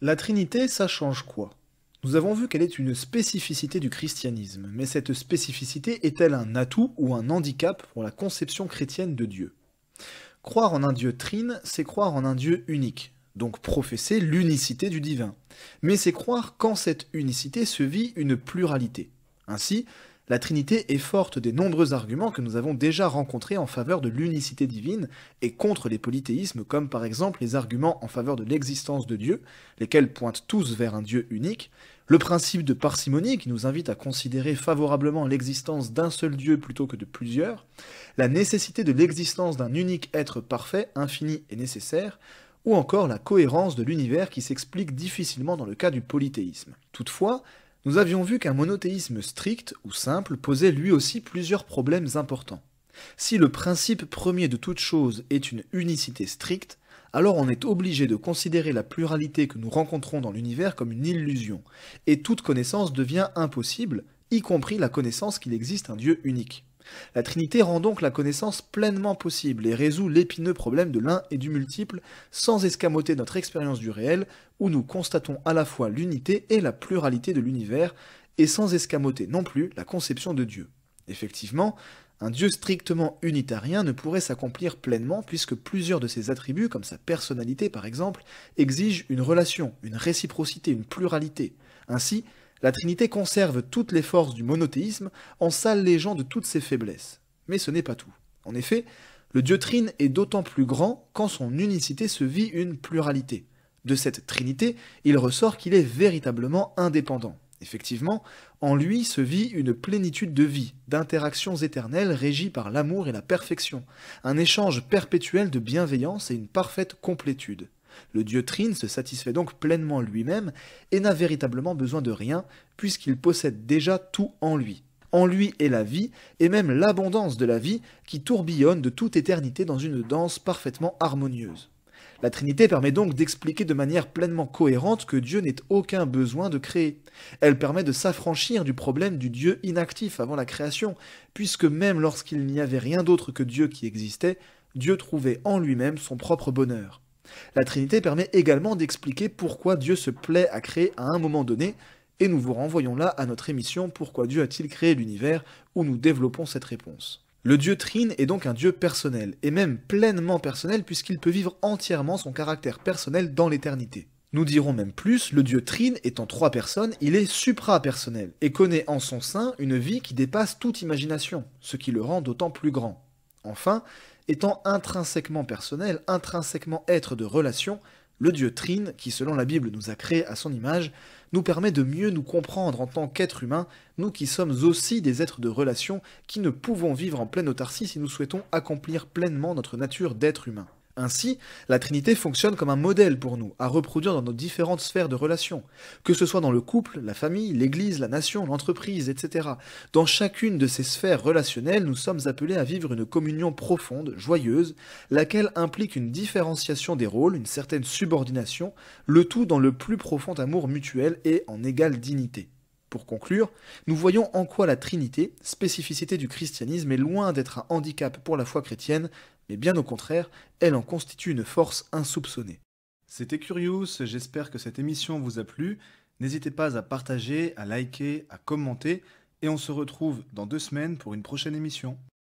La Trinité, ça change quoi Nous avons vu qu'elle est une spécificité du christianisme, mais cette spécificité est-elle un atout ou un handicap pour la conception chrétienne de Dieu Croire en un Dieu trine, c'est croire en un Dieu unique, donc professer l'unicité du divin. Mais c'est croire qu'en cette unicité se vit une pluralité. Ainsi, la Trinité est forte des nombreux arguments que nous avons déjà rencontrés en faveur de l'unicité divine et contre les polythéismes comme par exemple les arguments en faveur de l'existence de Dieu, lesquels pointent tous vers un Dieu unique, le principe de parcimonie qui nous invite à considérer favorablement l'existence d'un seul Dieu plutôt que de plusieurs, la nécessité de l'existence d'un unique être parfait, infini et nécessaire, ou encore la cohérence de l'univers qui s'explique difficilement dans le cas du polythéisme. Toutefois, nous avions vu qu'un monothéisme strict ou simple posait lui aussi plusieurs problèmes importants. Si le principe premier de toute chose est une unicité stricte, alors on est obligé de considérer la pluralité que nous rencontrons dans l'univers comme une illusion, et toute connaissance devient impossible, y compris la connaissance qu'il existe un Dieu unique. La Trinité rend donc la connaissance pleinement possible et résout l'épineux problème de l'un et du multiple sans escamoter notre expérience du réel, où nous constatons à la fois l'unité et la pluralité de l'univers, et sans escamoter non plus la conception de Dieu. Effectivement, un Dieu strictement unitarien ne pourrait s'accomplir pleinement puisque plusieurs de ses attributs, comme sa personnalité par exemple, exigent une relation, une réciprocité, une pluralité. Ainsi, la Trinité conserve toutes les forces du monothéisme en s'allégeant de toutes ses faiblesses. Mais ce n'est pas tout. En effet, le Dieu Trine est d'autant plus grand quand son unicité se vit une pluralité. De cette Trinité, il ressort qu'il est véritablement indépendant. Effectivement, en lui se vit une plénitude de vie, d'interactions éternelles régies par l'amour et la perfection, un échange perpétuel de bienveillance et une parfaite complétude. Le dieu Trine se satisfait donc pleinement lui-même et n'a véritablement besoin de rien, puisqu'il possède déjà tout en lui. En lui est la vie, et même l'abondance de la vie, qui tourbillonne de toute éternité dans une danse parfaitement harmonieuse. La Trinité permet donc d'expliquer de manière pleinement cohérente que Dieu n'ait aucun besoin de créer. Elle permet de s'affranchir du problème du Dieu inactif avant la création, puisque même lorsqu'il n'y avait rien d'autre que Dieu qui existait, Dieu trouvait en lui-même son propre bonheur. La Trinité permet également d'expliquer pourquoi Dieu se plaît à créer à un moment donné, et nous vous renvoyons là à notre émission Pourquoi Dieu a-t-il créé l'univers, où nous développons cette réponse. Le dieu Trine est donc un dieu personnel, et même pleinement personnel puisqu'il peut vivre entièrement son caractère personnel dans l'éternité. Nous dirons même plus, le dieu Trine étant trois personnes, il est supra-personnel et connaît en son sein une vie qui dépasse toute imagination, ce qui le rend d'autant plus grand. Enfin, étant intrinsèquement personnel, intrinsèquement être de relation, le Dieu Trine, qui selon la Bible nous a créés à son image, nous permet de mieux nous comprendre en tant qu'êtres humains, nous qui sommes aussi des êtres de relation, qui ne pouvons vivre en pleine autarcie si nous souhaitons accomplir pleinement notre nature d'être humain. Ainsi, la Trinité fonctionne comme un modèle pour nous, à reproduire dans nos différentes sphères de relations, que ce soit dans le couple, la famille, l'Église, la nation, l'entreprise, etc. Dans chacune de ces sphères relationnelles, nous sommes appelés à vivre une communion profonde, joyeuse, laquelle implique une différenciation des rôles, une certaine subordination, le tout dans le plus profond amour mutuel et en égale dignité. Pour conclure, nous voyons en quoi la Trinité, spécificité du christianisme, est loin d'être un handicap pour la foi chrétienne, mais bien au contraire, elle en constitue une force insoupçonnée. C'était Curious, j'espère que cette émission vous a plu. N'hésitez pas à partager, à liker, à commenter, et on se retrouve dans deux semaines pour une prochaine émission.